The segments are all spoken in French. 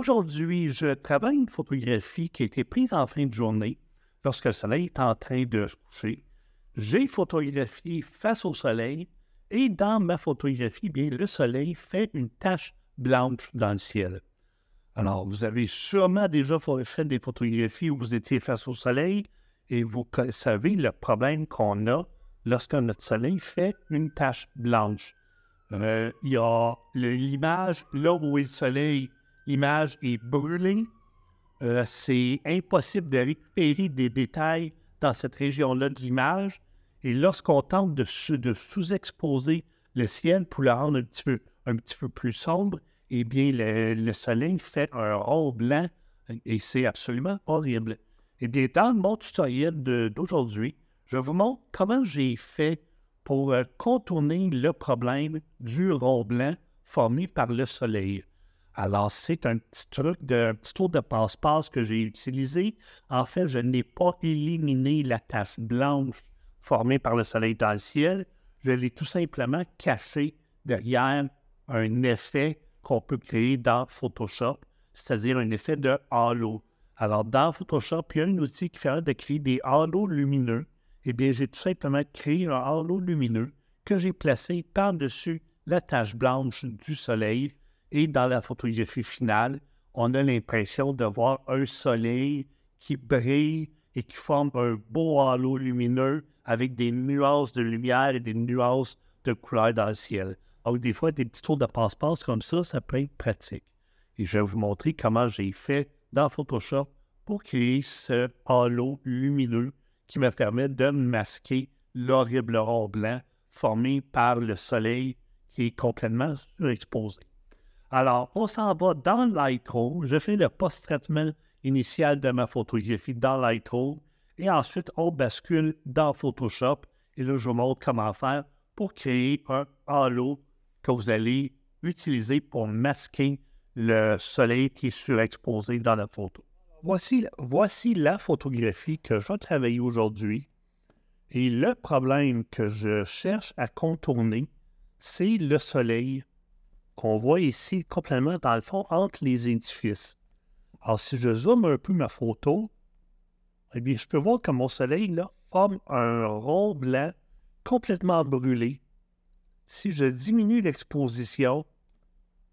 Aujourd'hui, je travaille une photographie qui a été prise en fin de journée, lorsque le soleil est en train de se coucher. J'ai photographié face au soleil et dans ma photographie, eh bien, le soleil fait une tache blanche dans le ciel. Alors, vous avez sûrement déjà fait des photographies où vous étiez face au soleil et vous savez le problème qu'on a lorsque notre soleil fait une tache blanche. Euh, il y a l'image, là où est le soleil, l'image est brûlée. Euh, c'est impossible de récupérer des détails dans cette région-là de l'image. Et lorsqu'on tente de, sous-exposer le ciel pour le rendre un petit peu, plus sombre, eh bien, le, le soleil fait un rond blanc et c'est absolument horrible. Eh bien, dans mon tutoriel d'aujourd'hui, je vous montre comment j'ai fait pour euh, contourner le problème du rond blanc formé par le soleil. Alors, c'est un petit truc, de, un petit tour de passe-passe que j'ai utilisé. En fait, je n'ai pas éliminé la tache blanche formée par le soleil dans le ciel. Je l'ai tout simplement cassée derrière un effet qu'on peut créer dans Photoshop, c'est-à-dire un effet de halo. Alors, dans Photoshop, il y a un outil qui permet de créer des halos lumineux. Eh bien, j'ai tout simplement créé un halo lumineux que j'ai placé par-dessus la tache blanche du soleil et dans la photographie finale, on a l'impression de voir un soleil qui brille et qui forme un beau halo lumineux avec des nuances de lumière et des nuances de couleurs dans le ciel. Donc, des fois, des petits tours de passe-passe comme ça, ça peut être pratique. Et je vais vous montrer comment j'ai fait dans Photoshop pour créer ce halo lumineux qui me permet de masquer l'horrible rond blanc formé par le soleil qui est complètement surexposé. Alors, on s'en va dans Lightroom. Je fais le post-traitement initial de ma photographie dans Lightroom. Et ensuite, on bascule dans Photoshop. Et là, je vous montre comment faire pour créer un halo que vous allez utiliser pour masquer le soleil qui est surexposé dans la photo. Voici, voici la photographie que je travaille aujourd'hui. Et le problème que je cherche à contourner, c'est le soleil qu'on voit ici complètement dans le fond entre les édifices. Alors, si je zoome un peu ma photo, eh bien, je peux voir que mon soleil forme un rond blanc complètement brûlé. Si je diminue l'exposition,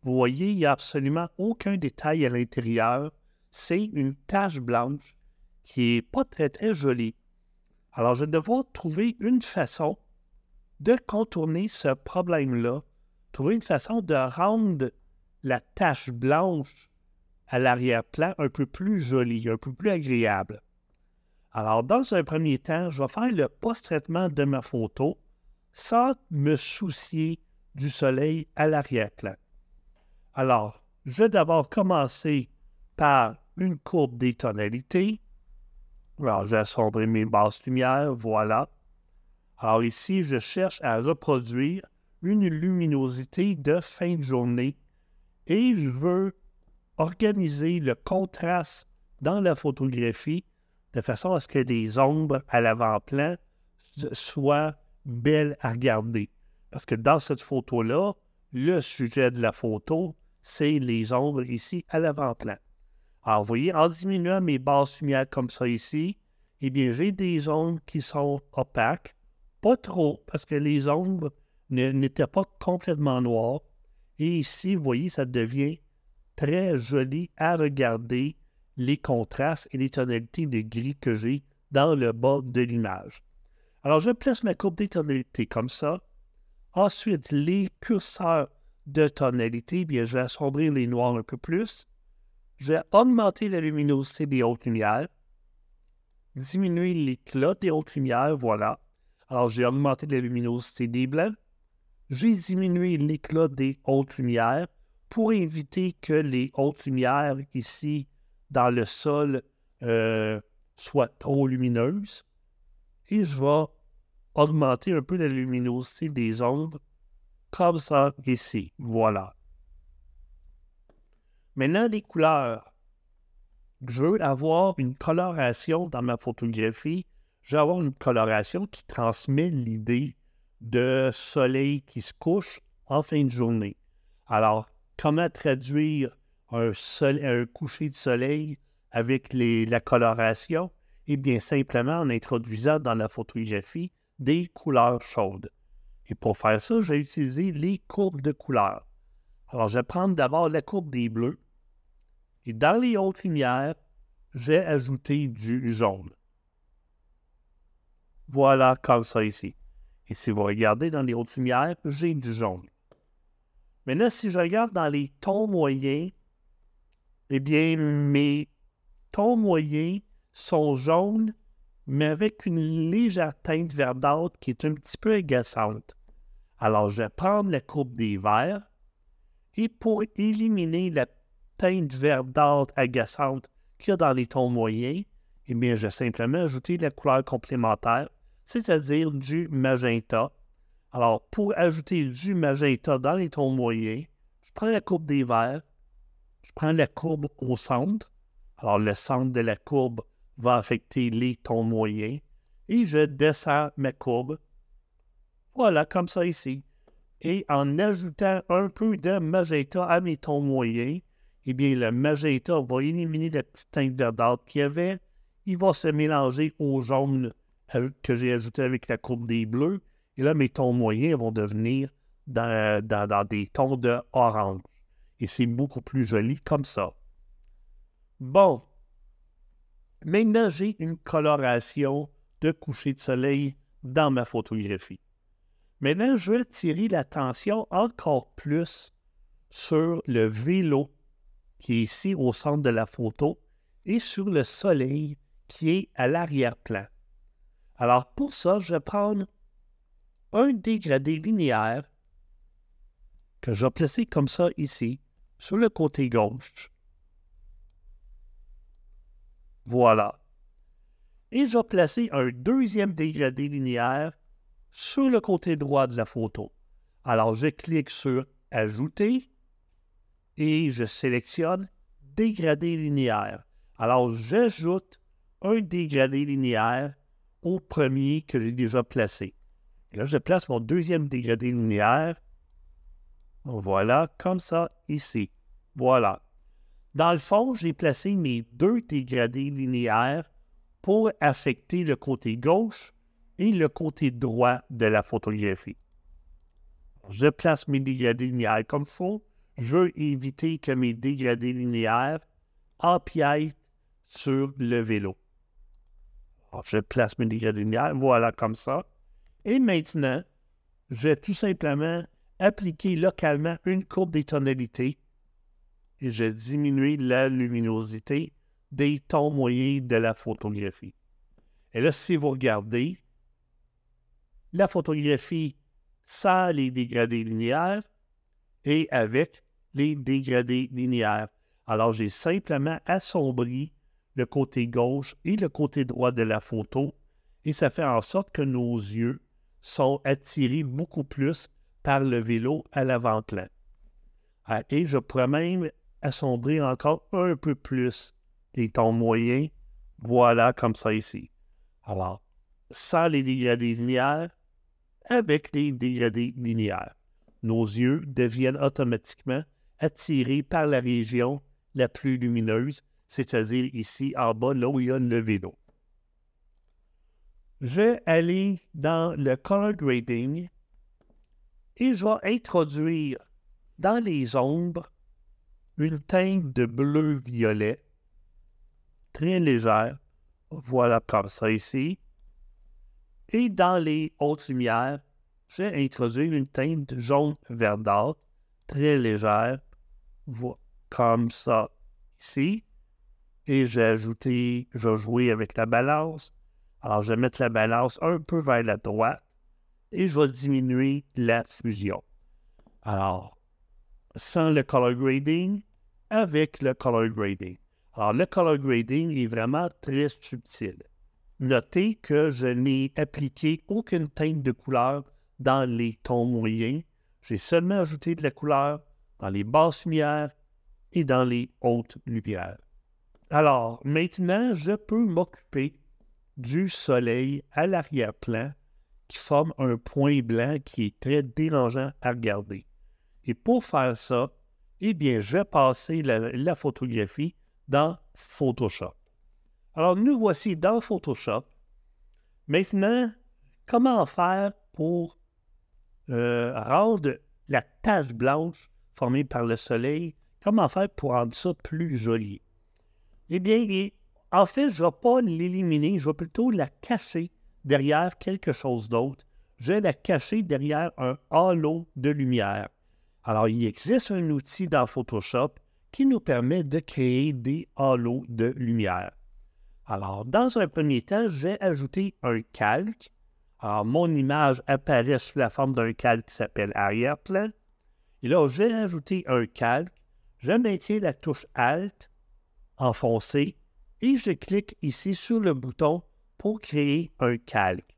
vous voyez, il n'y a absolument aucun détail à l'intérieur. C'est une tache blanche qui n'est pas très, très jolie. Alors, je vais devoir trouver une façon de contourner ce problème-là trouver une façon de rendre la tache blanche à l'arrière-plan un peu plus jolie, un peu plus agréable. Alors, dans un premier temps, je vais faire le post-traitement de ma photo sans me soucier du soleil à l'arrière-plan. Alors, je vais d'abord commencer par une courbe des tonalités. Alors, je vais assombrir mes basses lumières, voilà. Alors ici, je cherche à reproduire une luminosité de fin de journée et je veux organiser le contraste dans la photographie de façon à ce que les ombres à l'avant-plan soient belles à regarder. Parce que dans cette photo-là, le sujet de la photo, c'est les ombres ici à l'avant-plan. Alors, vous voyez, en diminuant mes bases lumières comme ça ici, eh bien, j'ai des ombres qui sont opaques, pas trop, parce que les ombres n'était pas complètement noir. Et ici, vous voyez, ça devient très joli à regarder les contrastes et les tonalités de gris que j'ai dans le bas de l'image. Alors, je place ma courbe des tonalités comme ça. Ensuite, les curseurs de tonalité, bien, je vais assombrir les noirs un peu plus. Je vais augmenter la luminosité des hautes lumières, diminuer l'éclat des hautes lumières, voilà. Alors, j'ai augmenté la luminosité des blancs, j'ai diminué l'éclat des hautes lumières pour éviter que les hautes lumières ici dans le sol euh, soient trop lumineuses. Et je vais augmenter un peu la luminosité des ombres comme ça ici. Voilà. Maintenant, les couleurs. Je veux avoir une coloration dans ma photographie. Je veux avoir une coloration qui transmet l'idée de soleil qui se couche en fin de journée. Alors, comment traduire un, coucher de soleil avec la coloration? Eh bien, simplement en introduisant dans la photographie des couleurs chaudes. Et pour faire ça, j'ai utilisé les courbes de couleurs. Alors, je vais prendre d'abord la courbe des bleus. Et dans les hautes lumières, j'ai ajouté du jaune. Voilà comme ça ici. Et si vous regardez dans les hautes lumières, j'ai du jaune. là, si je regarde dans les tons moyens, eh bien, mes tons moyens sont jaunes, mais avec une légère teinte verdâtre qui est un petit peu agaçante. Alors, je vais prendre la coupe des verts et pour éliminer la teinte verdâtre agaçante qu'il y a dans les tons moyens, eh bien, je vais simplement ajouter la couleur complémentaire c'est-à-dire du magenta. Alors, pour ajouter du magenta dans les tons moyens, je prends la courbe des verts, je prends la courbe au centre. Alors, le centre de la courbe va affecter les tons moyens. Et je descends ma courbe. Voilà, comme ça ici. Et en ajoutant un peu de magenta à mes tons moyens, eh bien, le magenta va éliminer la petite teinte verdâtre qu'il y avait. Il va se mélanger au jaune euh, que j'ai ajouté avec la courbe des bleus. Et là, mes tons moyens vont devenir dans, des tons d'orange. orange. Et c'est beaucoup plus joli comme ça. Bon. Maintenant, j'ai une coloration de coucher de soleil dans ma photographie. Maintenant, je vais attirer l'attention encore plus sur le vélo qui est ici au centre de la photo et sur le soleil qui est à l'arrière-plan. Alors pour ça, je vais prendre un dégradé linéaire que je vais placer comme ça ici, sur le côté gauche. Voilà. Et je vais placer un deuxième dégradé linéaire sur le côté droit de la photo. Alors je clique sur Ajouter et je sélectionne Dégradé linéaire. Alors j'ajoute un dégradé linéaire au premier que j'ai déjà placé. là, je place mon deuxième dégradé linéaire. Voilà, comme ça, ici. Voilà. Dans le fond, j'ai placé mes deux dégradés linéaires pour affecter le côté gauche et le côté droit de la photographie. Je place mes dégradés linéaires comme il faut. Je veux éviter que mes dégradés linéaires empiètent sur le vélo je place mes dégradés linéaires, voilà comme ça. Et maintenant, j'ai tout simplement appliqué localement une courbe des tonalités et j'ai diminué la luminosité des tons moyens de la photographie. Et là, si vous regardez, la photographie sans les dégradés linéaires et avec les dégradés linéaires. Alors, j'ai simplement assombri le côté gauche et le côté droit de la photo, et ça fait en sorte que nos yeux sont attirés beaucoup plus par le vélo à l'avant-plan. Ah, et je pourrais même assombrir encore un peu plus les tons moyens, voilà comme ça ici. Alors, sans les dégradés linéaires, avec les dégradés linéaires. Nos yeux deviennent automatiquement attirés par la région la plus lumineuse c'est-à-dire ici en bas, là où il y a le vélo. Je vais aller dans le color grading et je vais introduire dans les ombres une teinte de bleu-violet très légère. Voilà comme ça ici. Et dans les hautes lumières, je vais introduire une teinte de jaune verdâtre très légère. voilà Comme ça ici. Et j'ai ajouté, je vais jouer avec la balance. Alors, je vais mettre la balance un peu vers la droite et je vais diminuer la fusion. Alors, sans le color grading, avec le color grading. Alors, le color grading est vraiment très subtil. Notez que je n'ai appliqué aucune teinte de couleur dans les tons moyens. J'ai seulement ajouté de la couleur dans les basses lumières et dans les hautes lumières. Alors, maintenant, je peux m'occuper du soleil à l'arrière-plan qui forme un point blanc qui est très dérangeant à regarder. Et pour faire ça, eh bien, je vais passer la, photographie dans Photoshop. Alors, nous voici dans Photoshop. Maintenant, comment faire pour euh, rendre la tache blanche formée par le soleil, comment faire pour rendre ça plus joli? eh bien, en fait, je ne vais pas l'éliminer, je vais plutôt la casser derrière quelque chose d'autre. Je vais la casser derrière un halo de lumière. Alors, il existe un outil dans Photoshop qui nous permet de créer des halos de lumière. Alors, dans un premier temps, j'ai ajouté un calque. Alors, mon image apparaît sous la forme d'un calque qui s'appelle arrière-plan. Et là, j'ai ajouté un calque. Je maintiens la touche Alt enfoncé et je clique ici sur le bouton pour créer un calque.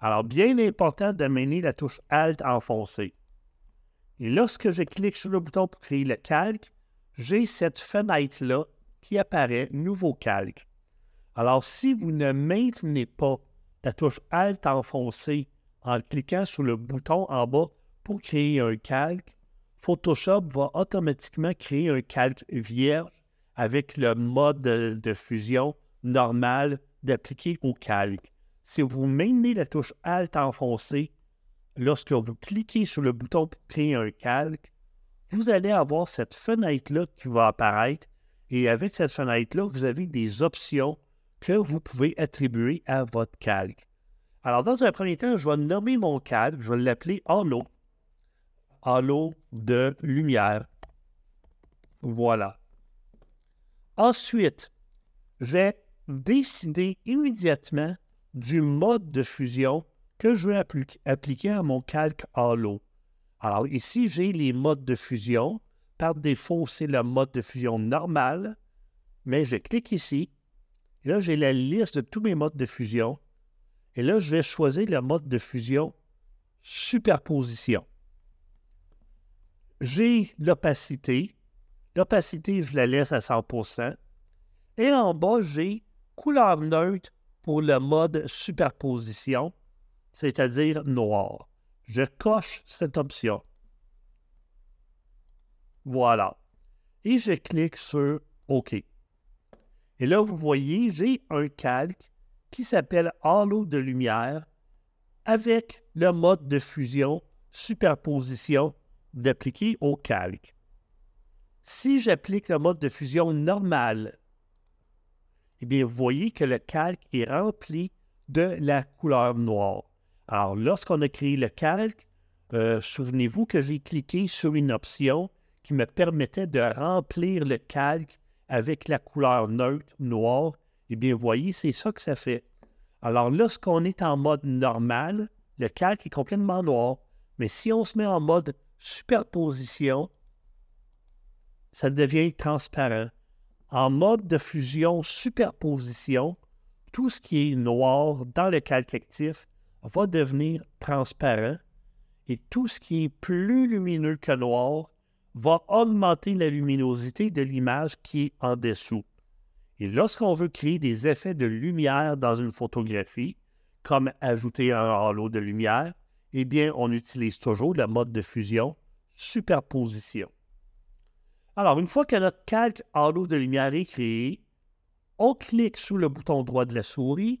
Alors, bien important de maintenir la touche Alt enfoncée. Et lorsque je clique sur le bouton pour créer le calque, j'ai cette fenêtre-là qui apparaît Nouveau calque. Alors, si vous ne maintenez pas la touche Alt enfoncée en cliquant sur le bouton en bas pour créer un calque, Photoshop va automatiquement créer un calque vierge avec le mode de, fusion normal d'appliquer au calque. Si vous maintenez la touche Alt enfoncée, lorsque vous cliquez sur le bouton pour créer un calque, vous allez avoir cette fenêtre-là qui va apparaître. Et avec cette fenêtre-là, vous avez des options que vous pouvez attribuer à votre calque. Alors, dans un premier temps, je vais nommer mon calque, je vais l'appeler Halo. Halo de lumière. Voilà. Ensuite, vais décider immédiatement du mode de fusion que je vais appliquer à mon calque Halo. Alors ici, j'ai les modes de fusion. Par défaut, c'est le mode de fusion normal, mais je clique ici. là, j'ai la liste de tous mes modes de fusion. Et là, je vais choisir le mode de fusion superposition. J'ai l'opacité, L'opacité, je la laisse à 100%. Et en bas, j'ai couleur neutre pour le mode superposition, c'est-à-dire noir. Je coche cette option. Voilà. Et je clique sur OK. Et là, vous voyez, j'ai un calque qui s'appelle Halo de lumière avec le mode de fusion superposition d'appliquer au calque. Si j'applique le mode de fusion normal, eh bien, vous voyez que le calque est rempli de la couleur noire. Alors, lorsqu'on a créé le calque, euh, souvenez-vous que j'ai cliqué sur une option qui me permettait de remplir le calque avec la couleur neutre noire. Eh bien, vous voyez, c'est ça que ça fait. Alors, lorsqu'on est en mode normal, le calque est complètement noir. Mais si on se met en mode superposition, ça devient transparent. En mode de fusion, superposition, tout ce qui est noir dans le calque actif va devenir transparent et tout ce qui est plus lumineux que noir va augmenter la luminosité de l'image qui est en dessous. Et lorsqu'on veut créer des effets de lumière dans une photographie, comme ajouter un halo de lumière, eh bien, on utilise toujours le mode de fusion, superposition. Alors, une fois que notre calque halo de lumière est créé, on clique sur le bouton droit de la souris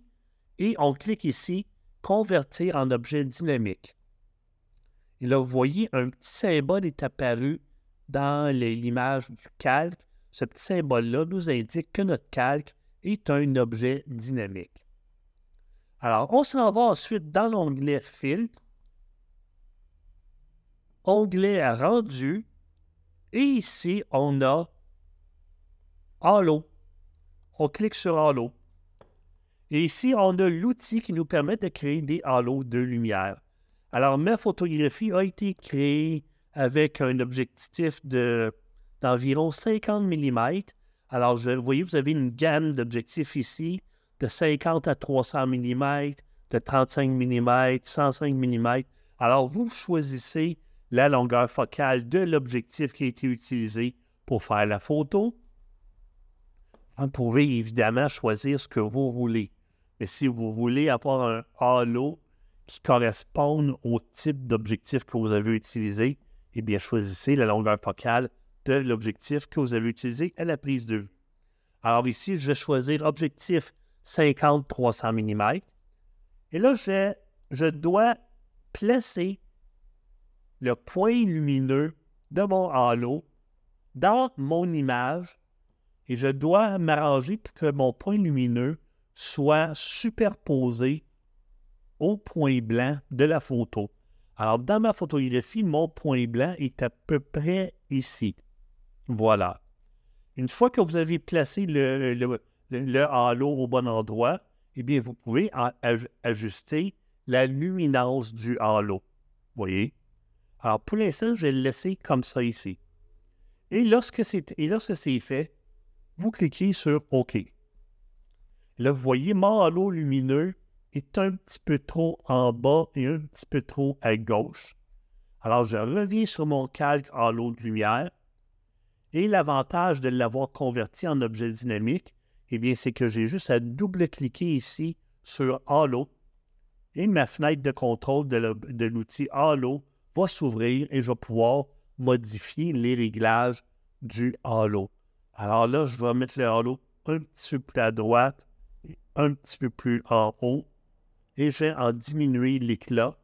et on clique ici Convertir en objet dynamique. Et là, vous voyez, un petit symbole est apparu dans l'image du calque. Ce petit symbole-là nous indique que notre calque est un objet dynamique. Alors, on s'en va ensuite dans l'onglet Filtre, onglet Rendu, et ici, on a Halo. On clique sur Halo. Et ici, on a l'outil qui nous permet de créer des halos de lumière. Alors, ma photographie a été créée avec un objectif de, d'environ 50 mm. Alors, je, vous voyez, vous avez une gamme d'objectifs ici, de 50 à 300 mm, de 35 mm, 105 mm. Alors, vous choisissez la longueur focale de l'objectif qui a été utilisé pour faire la photo. Vous pouvez évidemment choisir ce que vous voulez. Mais si vous voulez avoir un halo qui corresponde au type d'objectif que vous avez utilisé, eh bien, choisissez la longueur focale de l'objectif que vous avez utilisé à la prise de vue. Alors ici, je vais choisir objectif 50-300 mm. Et là, je dois placer le point lumineux de mon halo dans mon image et je dois m'arranger pour que mon point lumineux soit superposé au point blanc de la photo. Alors, dans ma photographie, mon point blanc est à peu près ici. Voilà. Une fois que vous avez placé le, halo au bon endroit, eh bien, vous pouvez ajuster la luminance du halo. Voyez? Alors, pour l'instant, je vais le laisser comme ça ici. Et lorsque c'est, fait, vous cliquez sur OK. Là, vous voyez, mon halo lumineux est un petit peu trop en bas et un petit peu trop à gauche. Alors, je reviens sur mon calque halo de lumière. Et l'avantage de l'avoir converti en objet dynamique, eh bien, c'est que j'ai juste à double-cliquer ici sur Halo et ma fenêtre de contrôle de l'outil Halo va s'ouvrir et je vais pouvoir modifier les réglages du halo. Alors là, je vais mettre le halo un petit peu plus à droite, et un petit peu plus en haut, et je vais en diminuer l'éclat.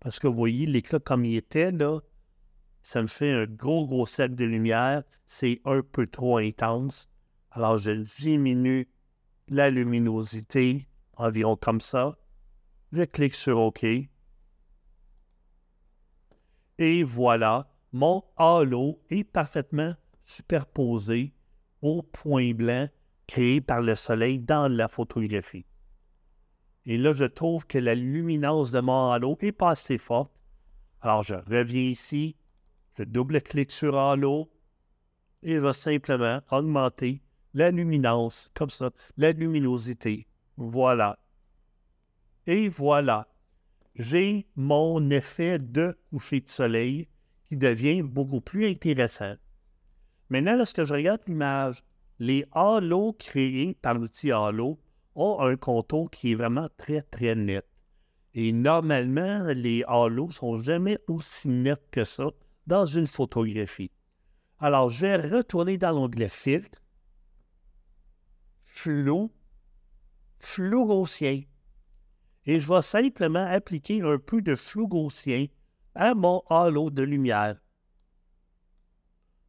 Parce que vous voyez, l'éclat comme il était, là, ça me fait un gros, gros cercle de lumière. C'est un peu trop intense. Alors, je diminue la luminosité, environ comme ça. Je clique sur OK. Et voilà, mon halo est parfaitement superposé au point blanc créé par le soleil dans la photographie. Et là, je trouve que la luminance de mon halo est pas assez forte. Alors, je reviens ici, je double-clique sur halo et je vais simplement augmenter la luminance, comme ça, la luminosité. Voilà. Et voilà j'ai mon effet de coucher de soleil qui devient beaucoup plus intéressant. Maintenant, lorsque je regarde l'image, les halos créés par l'outil halo ont un contour qui est vraiment très, très net. Et normalement, les halos sont jamais aussi nets que ça dans une photographie. Alors, je vais retourner dans l'onglet Filtre, Flou, Flou grossier et je vais simplement appliquer un peu de flou gaussien à mon halo de lumière.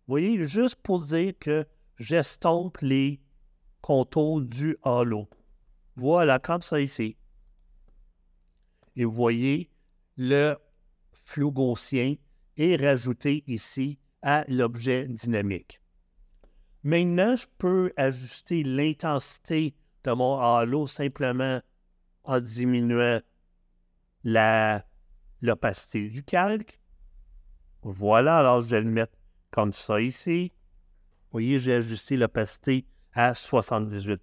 Vous voyez, juste pour dire que j'estompe les contours du halo. Voilà, comme ça ici. Et vous voyez, le flou gaussien est rajouté ici à l'objet dynamique. Maintenant, je peux ajuster l'intensité de mon halo simplement on diminuer la, l'opacité du calque. Voilà, alors je vais le mettre comme ça ici. Vous voyez, j'ai ajusté l'opacité à 78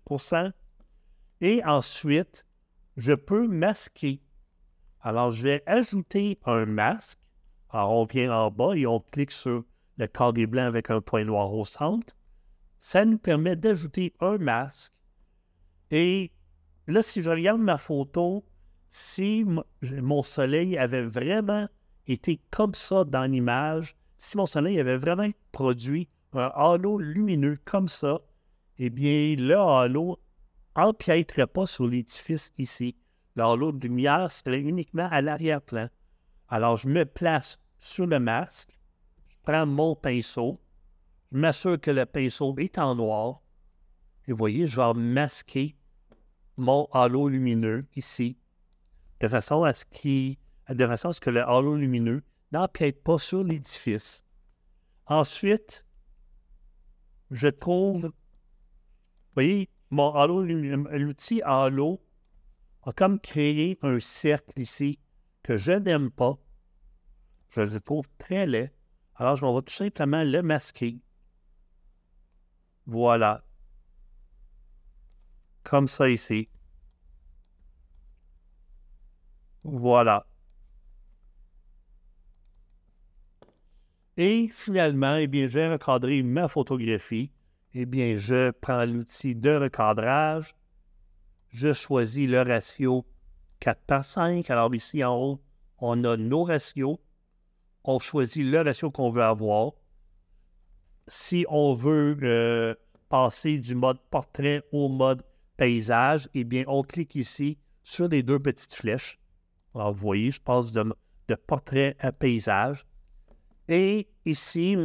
Et ensuite, je peux masquer. Alors, je vais ajouter un masque. Alors, on vient en bas et on clique sur le carré blanc avec un point noir au centre. Ça nous permet d'ajouter un masque. Et Là, si je regarde ma photo, si mon soleil avait vraiment été comme ça dans l'image, si mon soleil avait vraiment produit un halo lumineux comme ça, eh bien, le halo n'empièterait pas sur l'édifice ici. Le halo de lumière serait uniquement à l'arrière-plan. Alors, je me place sur le masque, je prends mon pinceau, je m'assure que le pinceau est en noir, et vous voyez, je vais masquer mon halo lumineux ici, de façon à ce, qui, que le halo lumineux n'empiète pas sur l'édifice. Ensuite, je trouve, voyez, mon halo, l'outil halo a comme créé un cercle ici que je n'aime pas. Je le trouve très laid. Alors, je vais tout simplement le masquer. Voilà comme ça ici. Voilà. Et finalement, eh bien, j'ai recadré ma photographie. Eh bien, je prends l'outil de recadrage. Je choisis le ratio 4 par 5. Alors ici en haut, on a nos ratios. On choisit le ratio qu'on veut avoir. Si on veut euh, passer du mode portrait au mode paysage, eh bien, on clique ici sur les deux petites flèches. Alors, vous voyez, je passe de, portrait à paysage. Et ici,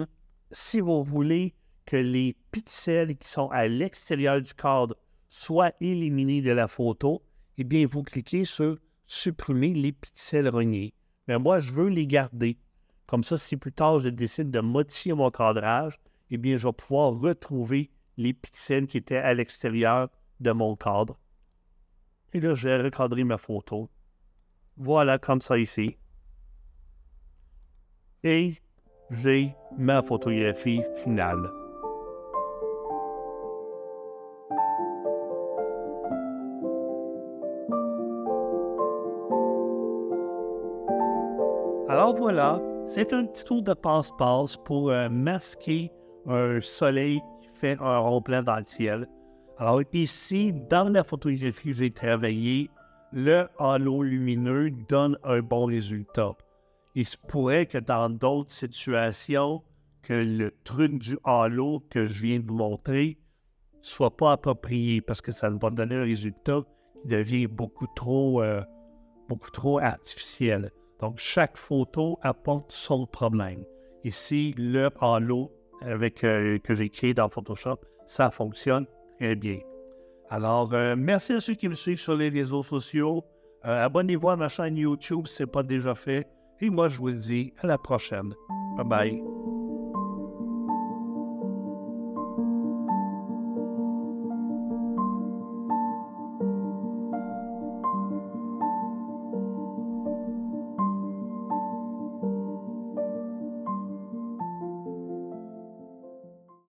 si vous voulez que les pixels qui sont à l'extérieur du cadre soient éliminés de la photo, eh bien, vous cliquez sur supprimer les pixels reniés. Mais moi, je veux les garder. Comme ça, si plus tard je décide de modifier mon cadrage, eh bien, je vais pouvoir retrouver les pixels qui étaient à l'extérieur de mon cadre. Et là, je vais recadrer ma photo. Voilà, comme ça ici. Et j'ai ma photographie finale. Alors voilà, c'est un petit tour de passe-passe pour euh, masquer un soleil qui fait un rond-plein dans le ciel. Alors ici, dans la photographie que j'ai travaillée, le halo lumineux donne un bon résultat. Il se pourrait que dans d'autres situations, que le truc du halo que je viens de vous montrer soit pas approprié parce que ça va donner un résultat qui devient beaucoup trop, euh, beaucoup trop artificiel. Donc, chaque photo apporte son problème. Ici, le halo avec, euh, que j'ai créé dans Photoshop, ça fonctionne bien. Alors, euh, merci à ceux qui me suivent sur les réseaux sociaux. Euh, abonnez-vous à ma chaîne YouTube si ce n'est pas déjà fait. Et moi, je vous dis à la prochaine. Bye bye.